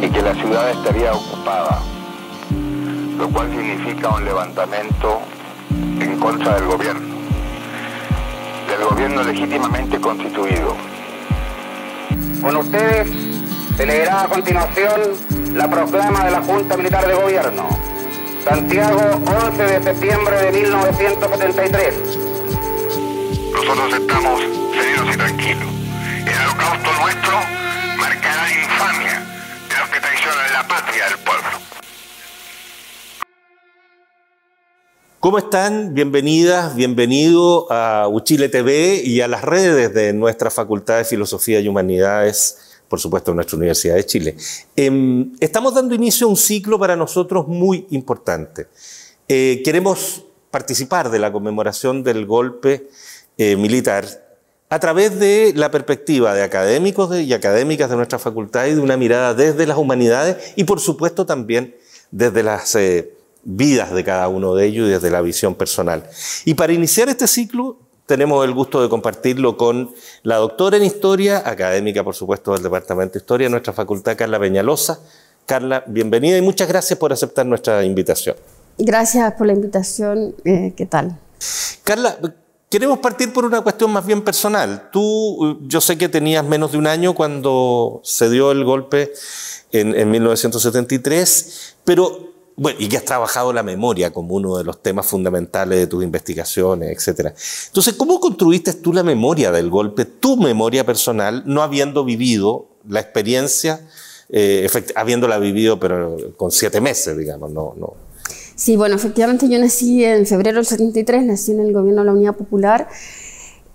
y que la ciudad estaría ocupada, lo cual significa un levantamiento en contra del gobierno, del gobierno legítimamente constituido. Con ustedes se leerá a continuación la proclama de la Junta Militar de Gobierno. Santiago, 11 de septiembre de 1973. Nosotros estamos serenos y tranquilos. El holocausto nuestro marca pueblo. ¿Cómo están? Bienvenidas, bienvenido a Uchile TV y a las redes de nuestra Facultad de Filosofía y Humanidades por supuesto, de nuestra Universidad de Chile. Em, estamos dando inicio a un ciclo para nosotros muy importante. Eh, queremos participar de la conmemoración del golpe eh, militar a través de la perspectiva de académicos y académicas de nuestra facultad y de una mirada desde las humanidades y por supuesto también desde las eh, vidas de cada uno de ellos y desde la visión personal. Y para iniciar este ciclo tenemos el gusto de compartirlo con la doctora en historia, académica por supuesto del Departamento de Historia de nuestra facultad, Carla Peñalosa. Carla, bienvenida y muchas gracias por aceptar nuestra invitación. Gracias por la invitación. Eh, ¿Qué tal? Carla, Queremos partir por una cuestión más bien personal. Tú, yo sé que tenías menos de un año cuando se dio el golpe en, 1973, pero bueno, y que has trabajado la memoria como uno de los temas fundamentales de tus investigaciones, etc. Entonces, ¿cómo construiste tú la memoria del golpe, tu memoria personal, no habiendo vivido la experiencia, eh, habiéndola vivido pero con siete meses, digamos, no, Sí, bueno, efectivamente yo nací en febrero del 73, nací en el gobierno de la Unidad Popular.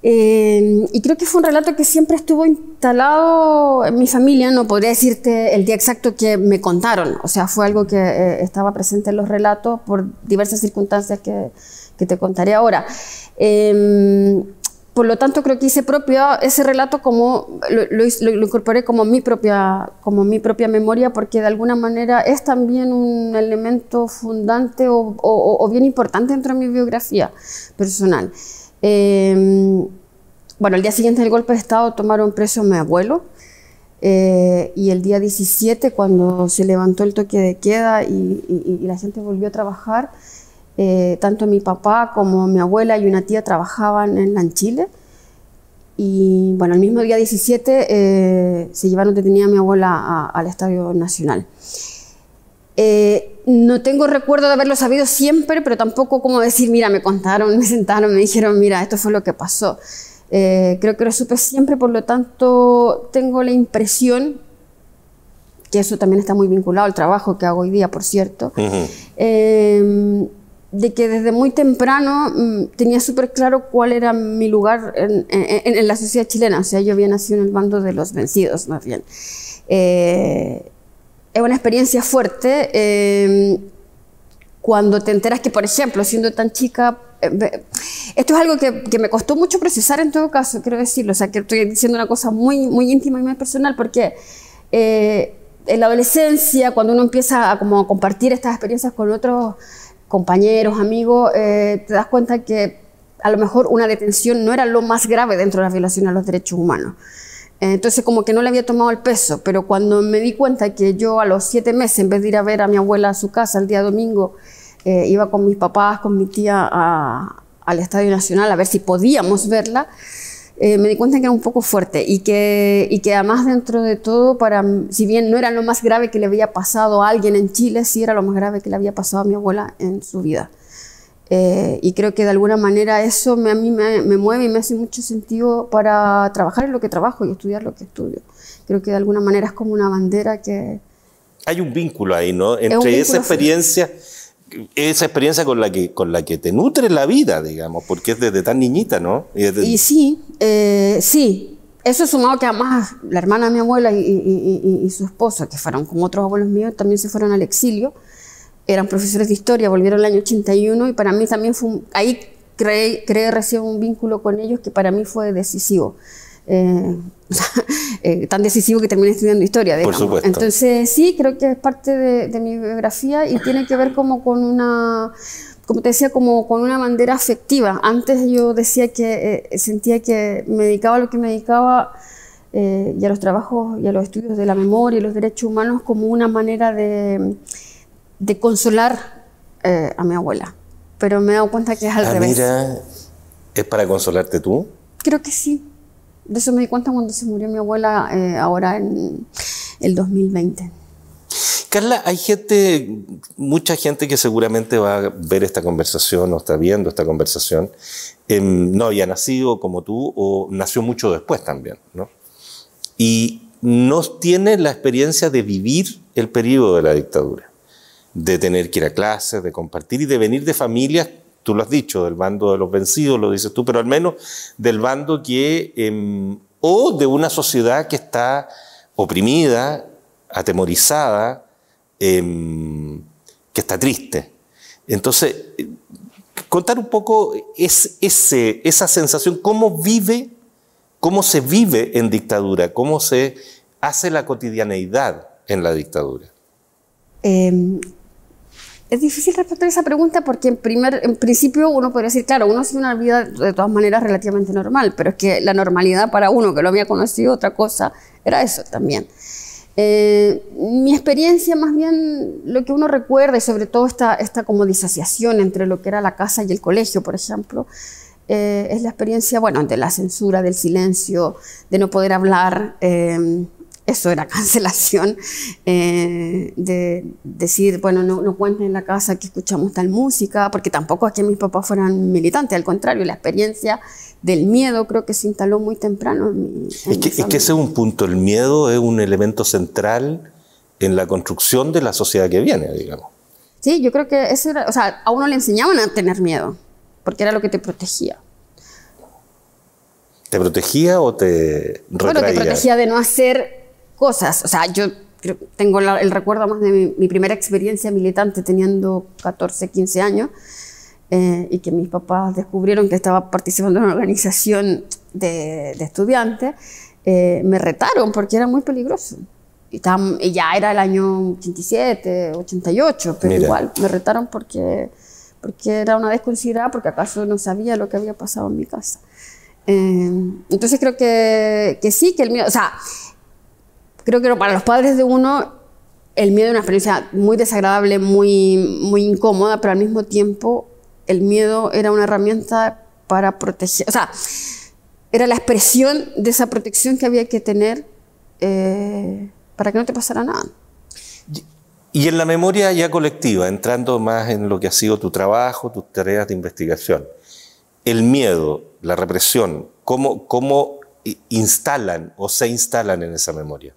Eh, y creo que fue un relato que siempre estuvo instalado en mi familia, no podría decirte el día exacto que me contaron, o sea, fue algo que eh, estaba presente en los relatos por diversas circunstancias que, que te contaré ahora. Eh, por lo tanto creo que hice propio ese relato como lo, lo, incorporé como mi propia como mi propia memoria porque de alguna manera es también un elemento fundante o, o, bien importante dentro de mi biografía personal em, bueno el día siguiente del golpe de estado tomaron preso a mi abuelo eh, y el día 17 cuando se levantó el toque de queda y la gente volvió a trabajar eh, tanto mi papá como mi abuela y una tía trabajaban en Lanchile. Y bueno, el mismo día 17 eh, se llevaron detenida a mi abuela al Estadio Nacional. Eh, no tengo recuerdo de haberlo sabido siempre, pero tampoco como decir, mira, me contaron, me sentaron, me dijeron, mira, esto fue lo que pasó. creo que lo supe siempre, por lo tanto, tengo la impresión que eso también está muy vinculado al trabajo que hago hoy día, por cierto de que desde muy temprano mm, tenía súper claro cuál era mi lugar en, la sociedad chilena. O sea, yo había nacido en el bando de los vencidos, más bien. Eh, es una experiencia fuerte. Eh, cuando te enteras que, por ejemplo, siendo tan chica, eh, esto es algo que, me costó mucho procesar en todo caso, quiero decirlo, o sea, que estoy diciendo una cosa muy, muy íntima y muy personal, porque en la adolescencia, cuando uno empieza a compartir estas experiencias con otros compañeros, amigos, eh, te das cuenta que a lo mejor una detención no era lo más grave dentro de la violación a los derechos humanos. Entonces como que no le había tomado el peso, pero cuando me di cuenta que yo a los siete meses, en vez de ir a ver a mi abuela a su casa el día domingo, eh, iba con mis papás, con mi tía al Estadio Nacional a ver si podíamos verla, eh, me di cuenta que era un poco fuerte y que, y que además dentro de todo, para, si bien no era lo más grave que le había pasado a alguien en Chile, sí era lo más grave que le había pasado a mi abuela en su vida. Eh, y creo que de alguna manera eso a mí me, mueve y me hace mucho sentido para trabajar en lo que trabajo y estudiar lo que estudio. Creo que de alguna manera es como una bandera que... Hay un vínculo ahí, ¿no? Entre esa experiencia esa experiencia con la que con la que te nutre la vida, digamos, porque es desde tan niñita, ¿no? Y, sí, eh, sí. Eso sumado que además la hermana de mi abuela y, su esposa, que fueron como otros abuelos míos, también se fueron al exilio, eran profesores de historia, volvieron el año 81 y para mí también fue, ahí creé, creé recién un vínculo con ellos que para mí fue decisivo. Eh, eh, tan decisivo que terminé estudiando historia. Entonces sí, creo que es parte de, mi biografía y tiene que ver como con una, como te decía, como con una bandera afectiva. Antes yo decía que eh, sentía que me dedicaba a lo que me dedicaba y a los trabajos y a los estudios de la memoria y los derechos humanos como una manera de, consolar a mi abuela. Pero me he dado cuenta que es al ah, revés. Mira, ¿es para consolarte tú? Creo que sí. De eso me di cuenta cuando se murió mi abuela eh, ahora en el 2020. Carla, hay gente, mucha gente que seguramente va a ver esta conversación o está viendo esta conversación, em, no había nacido como tú o nació mucho después también, ¿no? Y no tiene la experiencia de vivir el periodo de la dictadura, de tener que ir a clases, de compartir y de venir de familias tú lo has dicho, del bando de los vencidos, lo dices tú, pero al menos del bando que, em, o de una sociedad que está oprimida, atemorizada, em, que está triste. Entonces, contar un poco es, ese, esa sensación, cómo vive, cómo se vive en dictadura, cómo se hace la cotidianeidad en la dictadura. Em, es difícil responder esa pregunta porque en, primer, en principio uno podría decir, claro, uno hace una vida de todas maneras relativamente normal, pero es que la normalidad para uno que lo había conocido otra cosa era eso también. Eh, mi experiencia, más bien lo que uno recuerda, y sobre todo esta, esta como disociación entre lo que era la casa y el colegio, por ejemplo, eh, es la experiencia, bueno, de la censura, del silencio, de no poder hablar, eh, eso era cancelación, eh, de decir, bueno, no, no, cuenten en la casa que escuchamos tal música, porque tampoco es que mis papás fueran militantes, al contrario, la experiencia del miedo creo que se instaló muy temprano. En mi, es, que, que ese es un punto, el miedo es un elemento central en la construcción de la sociedad que viene, digamos. Sí, yo creo que eso era, o sea, a uno le enseñaban a tener miedo, porque era lo que te protegía. ¿Te protegía o te retraía? Bueno, te protegía de no hacer cosas. O sea, yo tengo el recuerdo más de mi, primera experiencia militante teniendo 14, 15 años eh, y que mis papás descubrieron que estaba participando en una organización de, estudiantes, eh, me retaron porque era muy peligroso. Y, ya era el año 87, 88, pero igual me retaron porque, porque era una desconsiderada, porque acaso no sabía lo que había pasado en mi casa. Eh, entonces creo que, que sí, que el miedo, o sea, creo que para los padres de uno el miedo es una experiencia muy desagradable, muy, muy incómoda, pero al mismo tiempo el miedo era una herramienta para proteger, o sea, era la expresión de esa protección que había que tener eh, para que no te pasara nada. Y en la memoria ya colectiva, entrando más en lo que ha sido tu trabajo, tus tareas de investigación, el miedo, la represión, ¿cómo, cómo instalan o se instalan en esa memoria?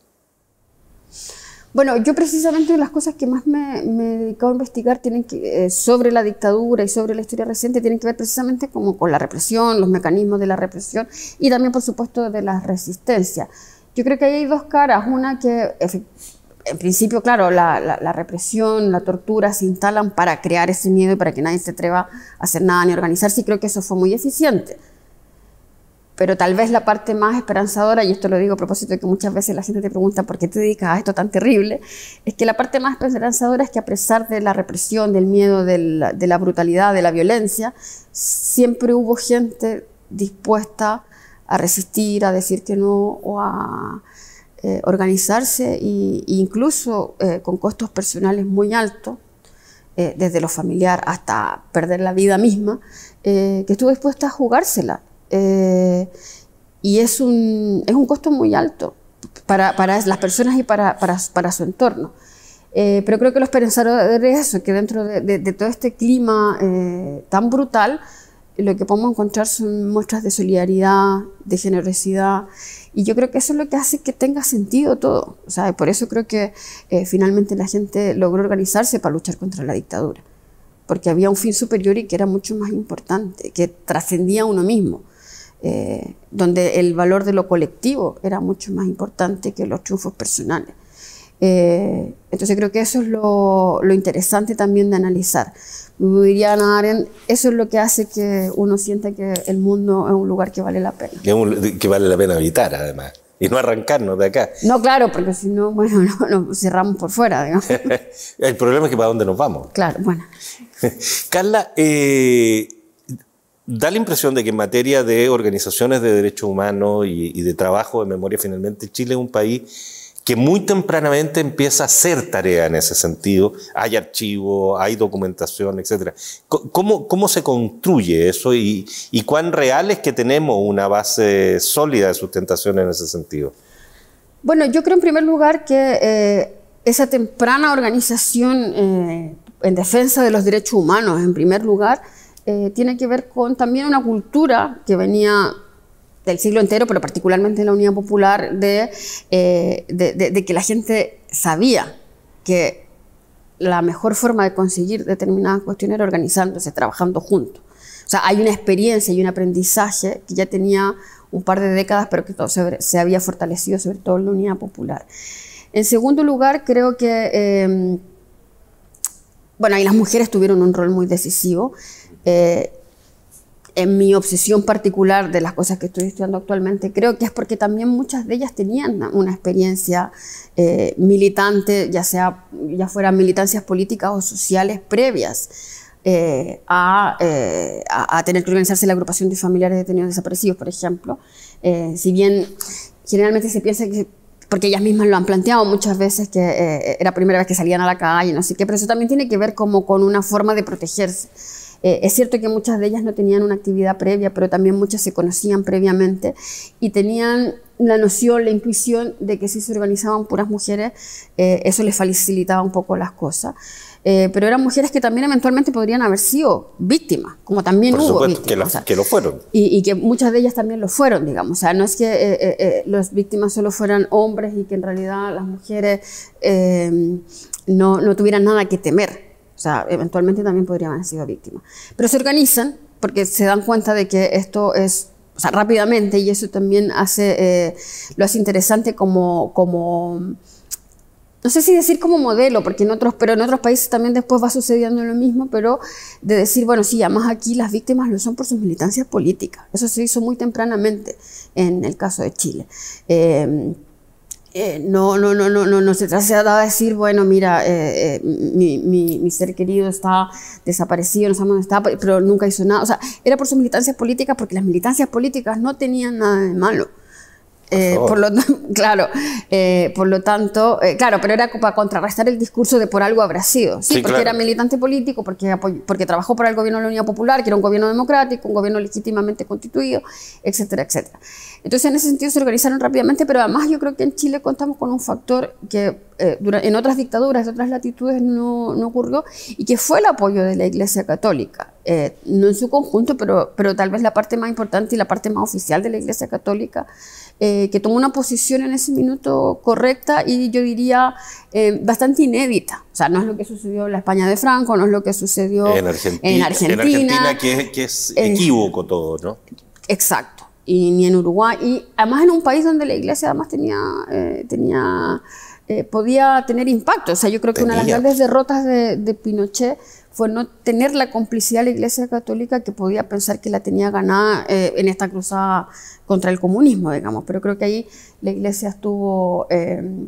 Bueno, yo precisamente las cosas que más me, he dedicado a investigar tienen que, eh, sobre la dictadura y sobre la historia reciente tienen que ver precisamente como con la represión, los mecanismos de la represión y también, por supuesto, de la resistencia. Yo creo que ahí hay dos caras, una que en principio, claro, la, la, represión, la tortura se instalan para crear ese miedo y para que nadie se atreva a hacer nada ni organizarse, y creo que eso fue muy eficiente. Pero tal vez la parte más esperanzadora, y esto lo digo a propósito de que muchas veces la gente te pregunta por qué te dedicas a esto tan terrible, es que la parte más esperanzadora es que a pesar de la represión, del miedo, de la, brutalidad, de la violencia, siempre hubo gente dispuesta a resistir, a decir que no o a eh, organizarse e incluso eh, con costos personales muy altos, eh, desde lo familiar hasta perder la vida misma, que estuvo dispuesta a jugársela eh, y es un, es un costo muy alto para, para las personas y para, para, para su entorno. Eh, pero creo que los eso que dentro de, de, todo este clima eh, tan brutal, lo que podemos encontrar son muestras de solidaridad, de generosidad, y yo creo que eso es lo que hace que tenga sentido todo. O sea, por eso creo que finalmente la gente logró organizarse para luchar contra la dictadura, porque había un fin superior y que era mucho más importante, que trascendía a uno mismo. Eh, donde el valor de lo colectivo era mucho más importante que los triunfos personales. Eh, entonces creo que eso es lo, lo interesante también de analizar. Ana Aren, eso es lo que hace que uno sienta que el mundo es un lugar que vale la pena. Que, vale la pena habitar, además. Y no arrancarnos de acá. No, claro, porque si no, bueno, nos cerramos por fuera, digamos. el problema es que para dónde nos vamos. Claro, bueno. Carla, eh, da la impresión de que en materia de organizaciones de derechos humanos y, de trabajo de memoria, finalmente Chile es un país que muy tempranamente empieza a hacer tarea en ese sentido. Hay archivos, hay documentación, etc. ¿Cómo, se construye eso y, cuán real es que tenemos una base sólida de sustentación en ese sentido? Bueno, yo creo en primer lugar que eh, esa temprana organización eh, en defensa de los derechos humanos, en primer lugar, eh, tiene que ver con también una cultura que venía del siglo entero, pero particularmente en la Unidad Popular, eh, de, que la gente sabía que la mejor forma de conseguir determinadas cuestiones era organizándose, trabajando juntos. O sea, hay una experiencia y un aprendizaje que ya tenía un par de décadas, pero que todo se, había fortalecido, sobre todo en la unidad popular. En segundo lugar, creo que, eh, bueno, ahí las mujeres tuvieron un rol muy decisivo. Eh, en mi obsesión particular de las cosas que estoy estudiando actualmente, creo que es porque también muchas de ellas tenían una experiencia eh, militante, ya sea ya fueran militancias políticas o sociales previas. Eh, a, tener que organizarse la agrupación de familiares detenidos desaparecidos, por ejemplo. si bien generalmente se piensa que porque ellas mismas lo han planteado muchas veces, que era la primera vez que salían a la calle, no sé qué, pero eso también tiene que ver como con una forma de protegerse. Eh, es cierto que muchas de ellas no tenían una actividad previa, pero también muchas se conocían previamente y tenían la noción, la intuición de que si se organizaban puras mujeres, eh, eso les facilitaba un poco las cosas. Eh, pero eran mujeres que también eventualmente podrían haber sido víctimas, como también hubo que, lo fueron. Y, que muchas de ellas también lo fueron, digamos. O sea, no es que las víctimas solo fueran hombres y que en realidad las mujeres no tuvieran nada que temer. O sea, eventualmente también podrían haber sido víctimas. Pero se organizan porque se dan cuenta de que esto es o sea, rápidamente y eso también hace, eh, lo hace interesante como, no sé si decir como modelo, porque en otros, pero en otros países también después va sucediendo lo mismo, pero de decir, bueno, sí, además aquí las víctimas lo son por sus militancias políticas. Eso se hizo muy tempranamente en el caso de Chile. Eh, eh, no, no, no, no, no, no se trata de decir, bueno, mira, eh, eh, mi, mi, ser querido está desaparecido, no sabemos dónde está, pero nunca hizo nada. O sea, era por sus militancias políticas, porque las militancias políticas no tenían nada de malo. Eh, por, lo, claro, eh, por lo tanto, eh, claro, pero era para contrarrestar el discurso de por algo habrá sido, sí, porque era militante político, porque, porque trabajó para el gobierno de la Unión Popular, que era un gobierno democrático, un gobierno legítimamente constituido, etcétera, etcétera. Entonces, en ese sentido se organizaron rápidamente, pero además yo creo que en Chile contamos con un factor que en otras dictaduras, en otras latitudes no, no, ocurrió, y que fue el apoyo de la Iglesia Católica, no en su conjunto, pero, pero tal vez la parte más importante y la parte más oficial de la Iglesia Católica eh, que tomó una posición en ese minuto correcta y yo diría eh, bastante inédita. O sea, no es lo que sucedió en la España de Franco, no es lo que sucedió en Argentina. En Argentina, que, es, equívoco todo, ¿no? Exacto. Y ni en Uruguay. Y además en un país donde la iglesia además tenía... Eh, tenía eh, podía tener impacto. O sea, yo creo que una de las grandes derrotas de Pinochet fue no tener la complicidad de la Iglesia Católica que podía pensar que la tenía ganada eh, en esta cruzada contra el comunismo, digamos. Pero creo que ahí la Iglesia estuvo, eh,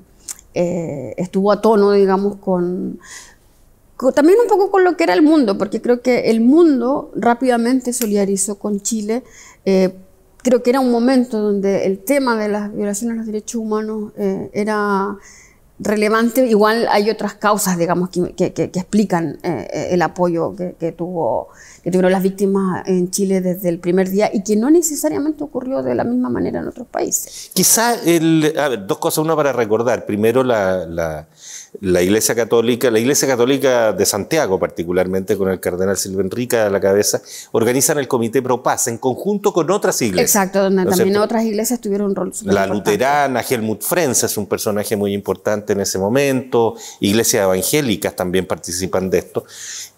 eh, estuvo a tono, digamos, con, también un poco con lo que era el mundo, porque creo que el mundo rápidamente solidarizó con Chile. creo que era un momento donde el tema de las violaciones a los derechos humanos era relevante. Igual hay otras causas, digamos, que, explican eh, el apoyo que, tuvo, que tuvieron las víctimas en Chile desde el primer día y que no necesariamente ocurrió de la misma manera en otros países. Quizá, el, a ver, dos cosas. Una para recordar. Primero, la la Iglesia Católica, la Iglesia Católica de Santiago particularmente, con el cardenal Silvio Enrique a la cabeza, organizan el Comité Pro Paz en conjunto con otras iglesias. Exacto, donde también otras iglesias tuvieron un rol. La luterana, Helmut Frenz es un personaje muy importante en ese momento, iglesias evangélicas también participan de esto.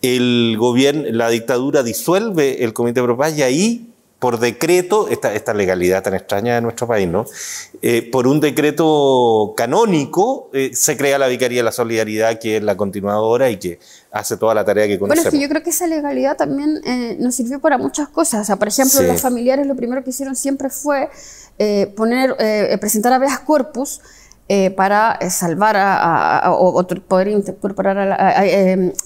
El gobierno, la dictadura disuelve el Comité Pro Paz y ahí por decreto, esta, esta, legalidad tan extraña de nuestro país, ¿no? Eh, por un decreto canónico eh, se crea la Vicaría de la Solidaridad, que es la continuadora y que hace toda la tarea que conocemos. Bueno, yo creo que esa legalidad también eh, nos sirvió para muchas cosas. O sea, por ejemplo, los familiares lo primero que hicieron siempre fue poner, presentar habeas corpus. para salvar a, o, poder incorporar a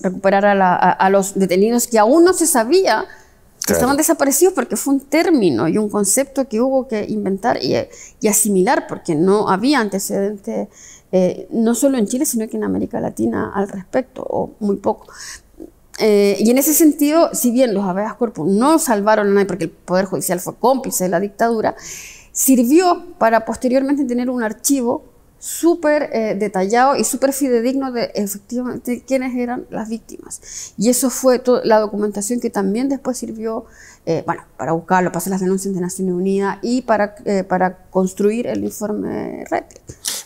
recuperar a, los detenidos que aún no se sabía estaban desaparecidos porque fue un término y un concepto que hubo que inventar y, asimilar, porque no había antecedentes, eh, no solo en Chile, sino que en América Latina al respecto, o muy poco. Eh, y en ese sentido, si bien los habeas corpus no salvaron a nadie porque el Poder Judicial fue cómplice de la dictadura, sirvió para posteriormente tener un archivo súper eh, detallado y súper fidedigno de efectivamente quiénes eran las víctimas. Y eso fue la documentación que también después sirvió eh, bueno, para buscarlo, para hacer las denuncias de Naciones Unidas y para, eh, para construir el informe REPI.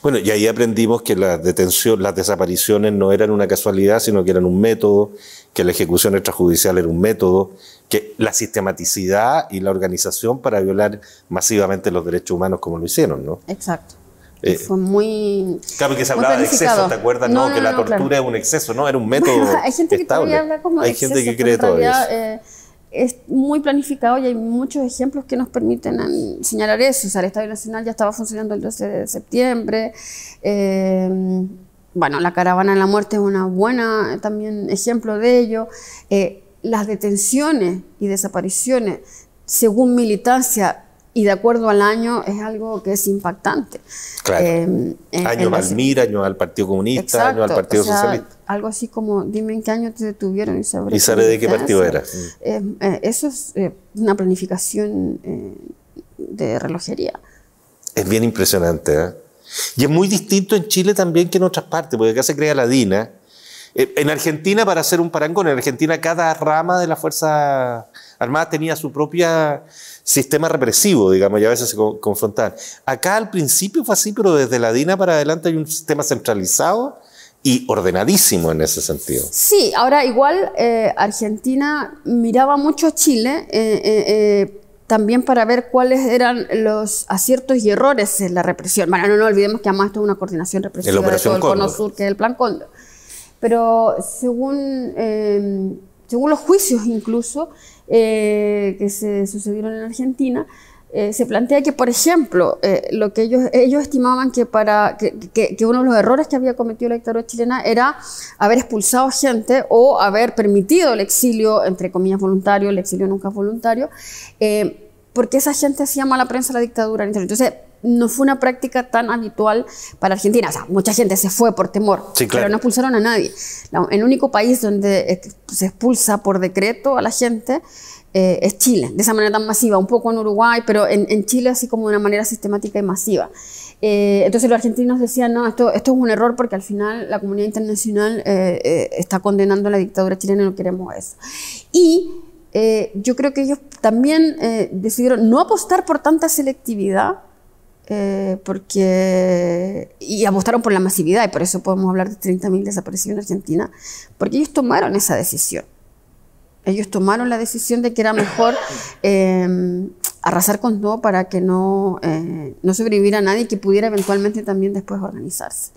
Bueno, y ahí aprendimos que las detenciones las desapariciones no eran una casualidad, sino que eran un método, que la ejecución extrajudicial era un método, que la sistematicidad y la organización para violar masivamente los derechos humanos como lo hicieron, ¿no? Exacto fue eh, muy. Claro, que se hablaba de exceso, ¿te acuerdas? No, que la tortura es un exceso, ¿no? Era un método. hay gente que todavía habla como Hay gente que cree todo eso. Eh, es muy planificado y hay muchos ejemplos que nos permiten señalar eso. O sea, el Estado Nacional ya estaba funcionando el 12 de septiembre. Eh, bueno, la caravana de la muerte es una buena también ejemplo de ello. las detenciones y desapariciones según militancia y de acuerdo al año es algo que es impactante. Eh, año Eh, año año al Partido Comunista, año al Partido Socialista. Algo así como, dime en qué año te detuvieron y sabré. de qué partido era. Eh, eh, eso es una planificación de relojería. Es bien impresionante. Y es muy distinto en Chile también que en otras partes, porque acá se crea la DINA eh, en Argentina, para hacer un parangón, en Argentina cada rama de la Fuerza Armada tenía su propio sistema represivo, digamos, y a veces se confrontaban. Acá al principio fue así, pero desde la DINA para adelante hay un sistema centralizado y ordenadísimo en ese sentido. Sí, ahora igual eh, Argentina miraba mucho a Chile. Eh, también para ver cuáles eran los aciertos y errores en la represión. Bueno, no, no olvidemos que además esto es una coordinación represiva de todo el Cono Sur, que es el Plan Cóndor pero según, em, según los juicios incluso eh, que se sucedieron en Argentina, eh, se plantea que, por ejemplo, eh, lo que ellos, ellos estimaban que, para, que, uno de los errores que había cometido la dictadura chilena era haber expulsado gente o haber permitido el exilio, entre comillas, voluntario, el exilio nunca voluntario, porque esa gente hacía mala prensa a la dictadura. Entonces, no fue una práctica tan habitual para Argentina. O sea, mucha gente se fue por temor, pero no expulsaron a nadie. el único país donde eh, se expulsa por decreto a la gente eh, es Chile, de esa manera tan masiva, un poco en Uruguay, pero en, Chile así como de una manera sistemática y masiva. Eh, entonces los argentinos decían, no, esto, es un error porque al final la comunidad internacional está condenando a la dictadura chilena y no queremos eso. Y yo creo que ellos también decidieron no apostar por tanta selectividad eh, porque y apostaron por la masividad y por eso podemos hablar de 30.000 desaparecidos en Argentina, porque ellos tomaron esa decisión. Ellos tomaron la decisión de que era mejor em, arrasar con todo para que no, eh, no sobreviviera nadie y que pudiera eventualmente también después organizarse.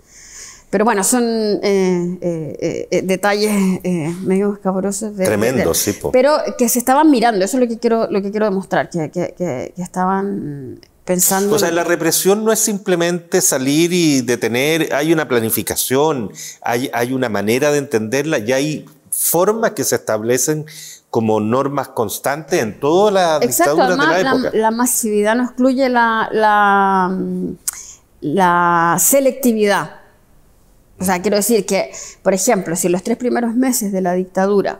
Pero bueno, son eh, detalles medio escabrosos. De, Tremendo, sí. Pero que se estaban mirando, eso es lo que quiero, lo que quiero demostrar, que, que, que, que estaban Pensando o sea, la represión no es simplemente salir y detener, hay una planificación, hay, una manera de entenderla y hay formas que se establecen como normas constantes en toda la dictadura de la época. La, la, masividad no excluye la, la, la selectividad. O sea, quiero decir que, por ejemplo, si los tres primeros meses de la dictadura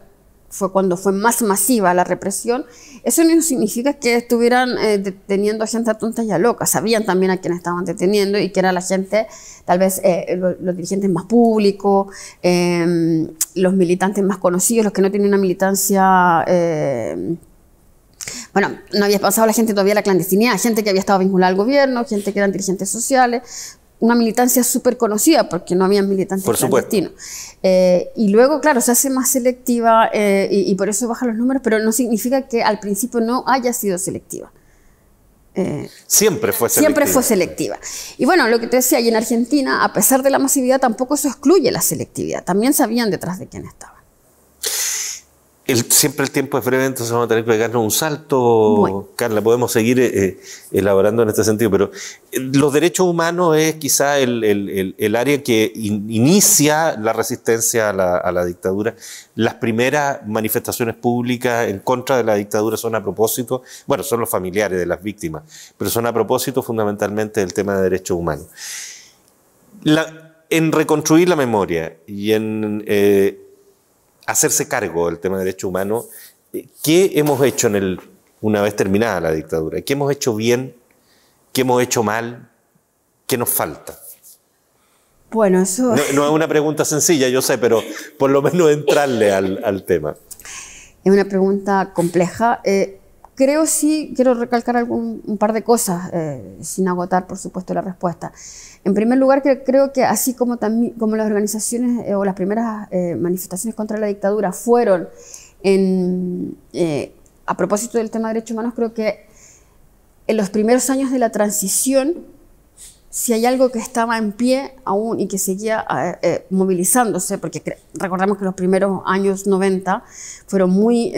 fue cuando fue más masiva la represión, eso no significa que estuvieran eh, deteniendo a gente a tonta y a loca, sabían también a quién estaban deteniendo y que era la gente, tal vez eh, los, dirigentes más públicos, em, los militantes más conocidos, los que no tienen una militancia... Em, bueno, no había pasado la gente todavía la clandestinidad, gente que había estado vinculada al gobierno, gente que eran dirigentes sociales, una militancia súper conocida, porque no había militantes por eh, y luego, claro, se hace más selectiva eh, y, por eso bajan los números, pero no significa que al principio no haya sido selectiva. Eh, siempre fue selectiva. Siempre fue selectiva. Y bueno, lo que te decía, y en Argentina, a pesar de la masividad, tampoco eso excluye la selectividad. También sabían detrás de quién estaba siempre el tiempo es breve, entonces vamos a tener que pegarnos un salto, Carla. Podemos seguir eh, eh, elaborando en este sentido, pero eh, los derechos humanos es quizá el, área que inicia la resistencia a la, dictadura. Las primeras manifestaciones públicas en contra de la dictadura son a propósito, bueno, son los familiares de las víctimas, pero son a propósito fundamentalmente del tema de derechos humanos. en reconstruir la memoria y en hacerse cargo del tema de derechos humanos. Eh, ¿Qué hemos hecho en el, una vez terminada la dictadura? ¿Qué hemos hecho bien? ¿Qué hemos hecho mal? ¿Qué nos falta? Bueno, eso... No, es una pregunta sencilla, yo sé, pero por lo menos entrarle al, tema. Es una pregunta compleja. Eh, Creo sí, quiero recalcar algún, un par de cosas, eh, sin agotar, por supuesto, la respuesta. En primer lugar, creo que así como, también, como las organizaciones eh, o las primeras eh, manifestaciones contra la dictadura fueron a propósito del tema de derechos humanos, creo que en los primeros años de la transición, si hay algo que estaba en pie aún y que seguía movilizándose, porque recordemos que los primeros años 90 fueron muy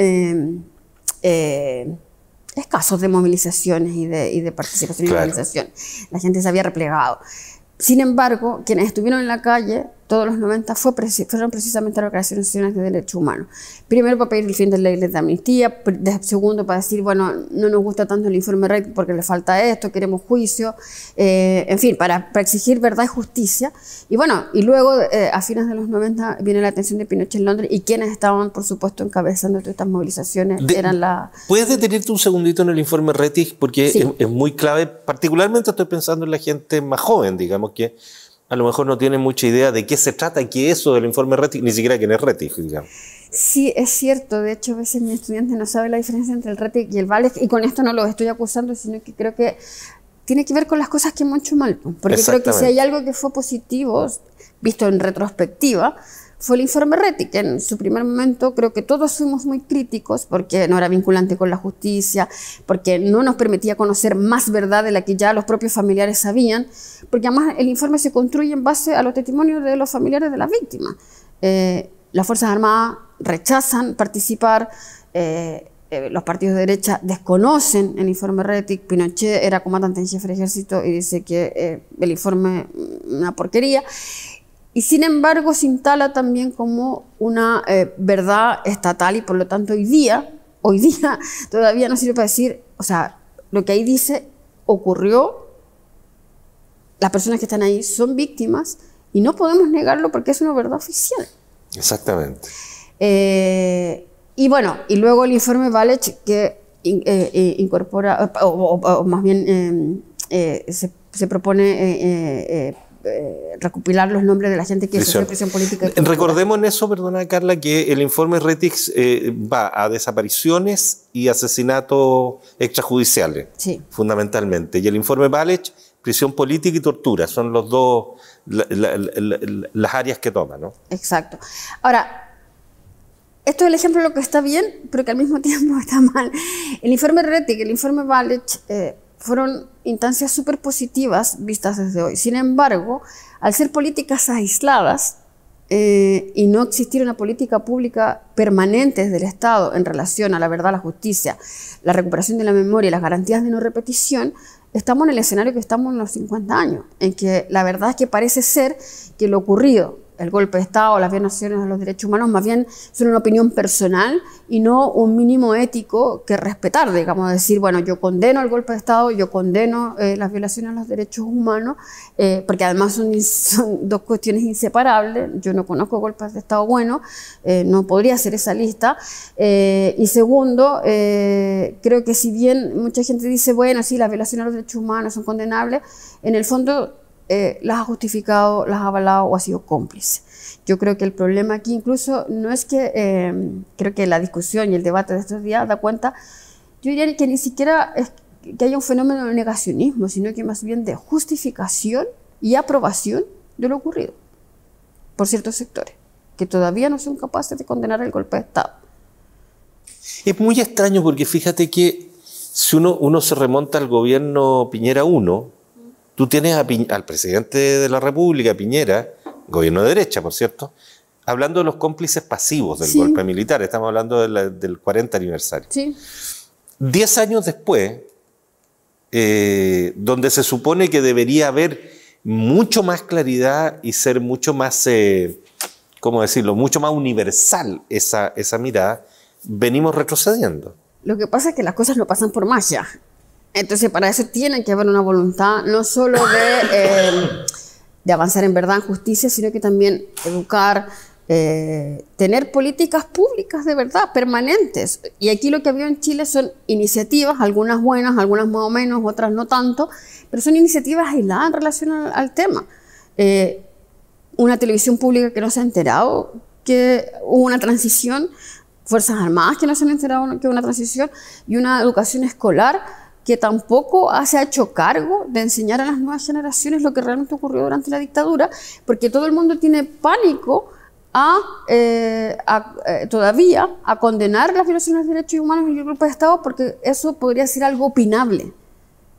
casos de movilizaciones y de, participación claro. movilización. La gente se había replegado. Sin embargo, quienes estuvieron en la calle todos los 90 fue fueron precisamente las organizaciones de derechos humanos. Primero para pedir el fin de la ley de amnistía, segundo para decir, bueno, no nos gusta tanto el informe Rettig porque le falta esto, queremos juicio, eh, en fin, para, exigir verdad y justicia. Y bueno, y luego eh, a fines de los 90 viene la atención de Pinochet en Londres y quienes estaban, por supuesto, encabezando todas estas movilizaciones eran la... ¿Puedes detenerte un segundito en el informe RETIC? Porque es muy clave, particularmente estoy pensando en la gente más joven, digamos que a lo mejor no tienen mucha idea de qué se trata, qué es eso del informe RETIC, ni siquiera quién es RETIC, digamos. Sí, es cierto. De hecho, a veces mi estudiante no sabe la diferencia entre el RETIC y el Vales, y con esto no lo estoy acusando, sino que creo que tiene que ver con las cosas que hemos hecho mal. Porque creo que si hay algo que fue positivo, visto en retrospectiva, fue el informe Rettig, que en su primer momento creo que todos fuimos muy críticos porque no era vinculante con la justicia, porque no nos permitía conocer más verdad de la que ya los propios familiares sabían, porque además el informe se construye en base a los testimonios de los familiares de las víctimas. Eh, las Fuerzas Armadas rechazan participar. Eh, eh, los partidos de derecha desconocen el informe Retic. Pinochet era comandante en jefe del ejército y dice que el informe es una porquería y sin embargo se instala también como una eh, verdad estatal y por lo tanto hoy día, hoy día todavía no sirve para decir, o sea, lo que ahí dice ocurrió, las personas que están ahí son víctimas y no podemos negarlo porque es una verdad oficial. Exactamente. Eh, y bueno, y luego el informe Valech que eh, incorpora, o, más bien em, se, propone eh, recopilar los nombres de la gente que sufrió prisión política. Recordemos en eso, perdona Carla, que el informe Retix eh, va a desapariciones y asesinatos extrajudiciales, sí. fundamentalmente. Y el informe valech prisión política y tortura, son los dos, las áreas que toma, Exacto. Ahora, esto es el ejemplo de lo que está bien, pero que al mismo tiempo está mal. El informe Rettig, el informe Valech eh, fueron instancias súper positivas vistas desde hoy. Sin embargo, al ser políticas aisladas eh, y no existir una política pública permanente del Estado en relación a la verdad, la justicia, la recuperación de la memoria y las garantías de no repetición, estamos en el escenario que estamos en los 50 años, en que la verdad es que parece ser que lo ocurrido el golpe de Estado, las violaciones a los derechos humanos, más bien son una opinión personal y no un mínimo ético que respetar, digamos, decir, bueno, yo condeno el golpe de Estado, yo condeno eh, las violaciones a los derechos humanos, eh, porque además son, dos cuestiones inseparables, yo no conozco golpes de Estado bueno eh, no podría hacer esa lista, y segundo, creo que si bien mucha gente dice, bueno, sí, las violaciones a los derechos humanos son condenables, en el fondo eh, las ha justificado, las ha avalado o ha sido cómplice. Yo creo que el problema aquí incluso no es que, em, creo que la discusión y el debate de estos días da cuenta, yo diría que ni siquiera es que haya un fenómeno de negacionismo, sino que más bien de justificación y aprobación de lo ocurrido por ciertos sectores, que todavía no son capaces de condenar el golpe de Estado. Es muy extraño porque fíjate que si uno, uno se remonta al gobierno Piñera 1, Tú tienes al presidente de la República, Piñera, gobierno de derecha, por cierto, hablando de los cómplices pasivos del golpe militar. Estamos hablando del 40 aniversario. Sí. Diez años después, eh, donde se supone que debería haber mucho más claridad y ser mucho más, eh, ¿cómo decirlo?, mucho más universal esa, esa mirada, venimos retrocediendo. Lo que pasa es que las cosas no pasan por ya. Entonces, para eso tiene que haber una voluntad, no solo de, eh, avanzar en verdad, en justicia, sino que también educar, eh, tener políticas públicas de verdad, permanentes. Y aquí lo que había en Chile son iniciativas, algunas buenas, algunas más o menos, otras no tanto, pero son iniciativas aisladas en relación al, tema. Eh, una televisión pública que no se ha enterado que hubo una transición, Fuerzas Armadas que no se han enterado que hubo una transición, y una educación escolar que tampoco se ha hecho cargo de enseñar a las nuevas generaciones lo que realmente ocurrió durante la dictadura, porque todo el mundo tiene pánico a, eh, eh, todavía a condenar las violaciones de derechos humanos en el grupo de Estado, porque eso podría ser algo opinable.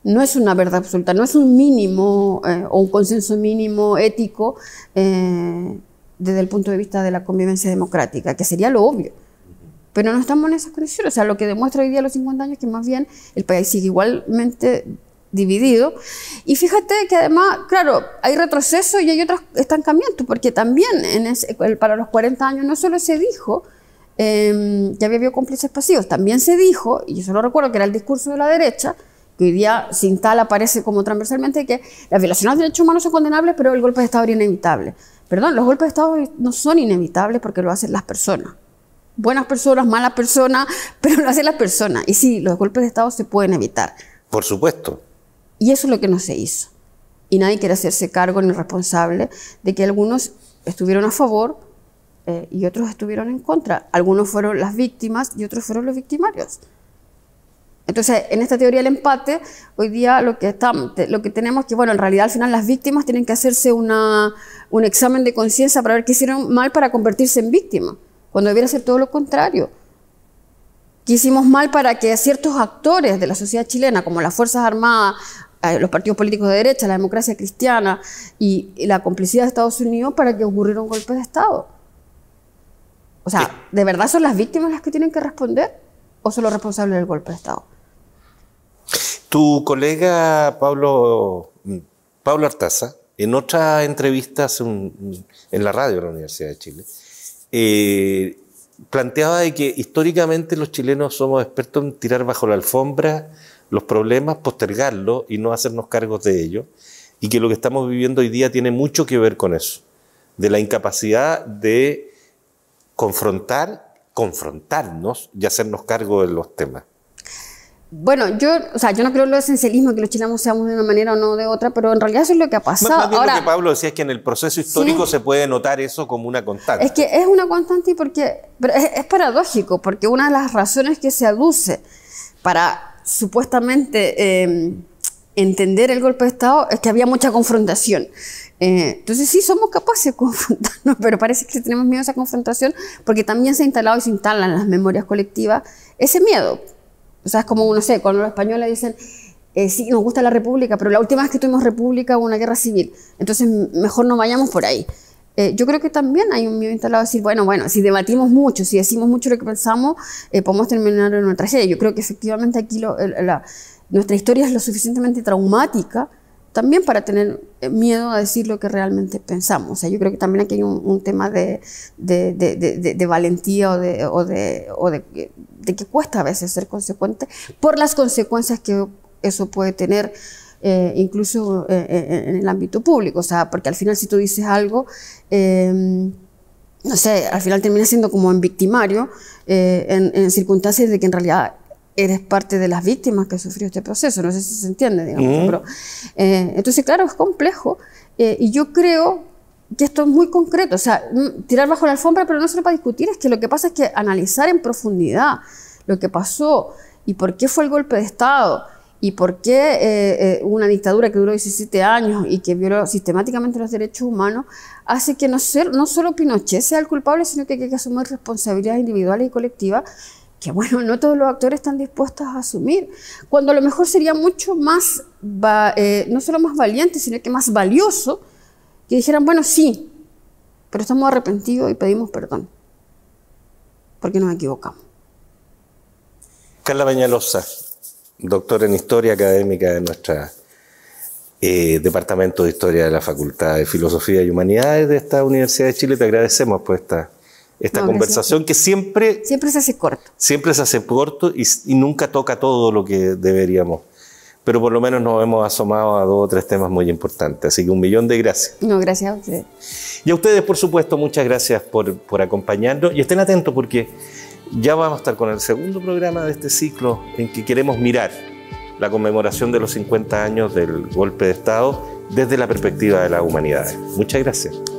No es una verdad absoluta, no es un mínimo eh, o un consenso mínimo ético desde el punto de vista de la convivencia democrática, que sería lo obvio. Pero no estamos en esas condiciones. O sea, lo que demuestra hoy día los 50 años es que más bien el país sigue igualmente dividido. Y fíjate que además, claro, hay retroceso y hay otros estancamientos, porque también en ese, para los 40 años no solo se dijo em, que había habido cómplices pasivos, también se dijo, y yo solo recuerdo que era el discurso de la derecha, que hoy día sin tal aparece como transversalmente, que las violaciones de derechos humanos son condenables, pero el golpe de Estado era inevitable. Perdón, los golpes de Estado no son inevitables porque lo hacen las personas buenas personas, malas personas, pero lo hace las personas. Y sí, los golpes de Estado se pueden evitar. Por supuesto. Y eso es lo que no se hizo. Y nadie quiere hacerse cargo ni responsable de que algunos estuvieron a favor eh, y otros estuvieron en contra. Algunos fueron las víctimas y otros fueron los victimarios. Entonces, en esta teoría del empate, hoy día lo que, tenemos lo que tenemos que, bueno, en realidad al final las víctimas tienen que hacerse un examen de conciencia para ver qué hicieron mal para convertirse en víctima cuando debiera ser todo lo contrario. Que hicimos mal para que ciertos actores de la sociedad chilena, como las Fuerzas Armadas, eh, los partidos políticos de derecha, la democracia cristiana y la complicidad de Estados Unidos para que ocurriera un golpe de Estado. O sea, eh. ¿de verdad son las víctimas las que tienen que responder o son los responsables del golpe de Estado? Tu colega Pablo, mm, Pablo Artaza, en otra entrevista en la radio de la Universidad de Chile, eh, planteaba de que históricamente los chilenos somos expertos en tirar bajo la alfombra los problemas, postergarlos y no hacernos cargos de ellos, y que lo que estamos viviendo hoy día tiene mucho que ver con eso, de la incapacidad de confrontar, confrontarnos y hacernos cargo de los temas. Bueno, yo, o sea, yo no creo en lo esencialismo, que los chilenos seamos de una manera o no de otra, pero en realidad eso es lo que ha pasado. Más, Ahora, lo que Pablo decía es que en el proceso histórico se puede notar eso como una constante. Es que es una constante porque pero es, paradójico, porque una de las razones que se aduce para supuestamente em, entender el golpe de Estado es que había mucha confrontación. Eh, entonces sí somos capaces de confrontarnos, pero parece que tenemos miedo a esa confrontación porque también se ha instalado y se instala en las memorias colectivas ese miedo o sea, es como, no sé, cuando los españoles dicen, eh, sí, nos gusta la república, pero la última vez que tuvimos república hubo una guerra civil, entonces mejor no vayamos por ahí. Eh, yo creo que también hay un miedo instalado a decir, bueno, bueno, si debatimos mucho, si decimos mucho lo que pensamos, eh, podemos terminar en una tragedia. Yo creo que efectivamente aquí la, nuestra historia es lo suficientemente traumática también para tener eh, miedo a decir lo que realmente pensamos. O sea, yo creo que también aquí hay un, tema de, valentía o, de, que cuesta a veces ser consecuente por las consecuencias que eso puede tener. Eh, incluso eh, en el ámbito público, o sea, porque al final si tú dices algo, em, no sé, al final termina siendo como en victimario, en circunstancias de que en realidad eres parte de las víctimas que sufrió este proceso. No sé si se entiende, digamos. Pero, eh, entonces, claro, es complejo. Eh, y yo creo que esto es muy concreto. O sea, mm, tirar bajo la alfombra, pero no solo para discutir, es que lo que pasa es que analizar en profundidad lo que pasó y por qué fue el golpe de Estado y por qué eh, una dictadura que duró 17 años y que violó sistemáticamente los derechos humanos hace que no, ser, no solo Pinochet sea el culpable, sino que hay que asumir responsabilidades individuales y colectivas que bueno, no todos los actores están dispuestos a asumir, cuando a lo mejor sería mucho más, eh, no solo más valiente, sino que más valioso, que dijeran, bueno, sí, pero estamos arrepentidos y pedimos perdón, porque nos equivocamos. Carla Bañalosa, doctor en Historia Académica de nuestro eh, Departamento de Historia de la Facultad de Filosofía y Humanidades de esta Universidad de Chile, te agradecemos por pues, esta esta conversación que siempre... Siempre se hace corto. Siempre se hace corto y, nunca toca todo lo que deberíamos. Pero por lo menos nos hemos asomado a dos o tres temas muy importantes. Así que un millón de gracias. No, gracias Y a ustedes, por supuesto, muchas gracias por, por acompañarnos. Y estén atentos porque ya vamos a estar con el segundo programa de este ciclo en que queremos mirar la conmemoración de los 50 años del golpe de Estado desde la perspectiva de las humanidades. Muchas gracias.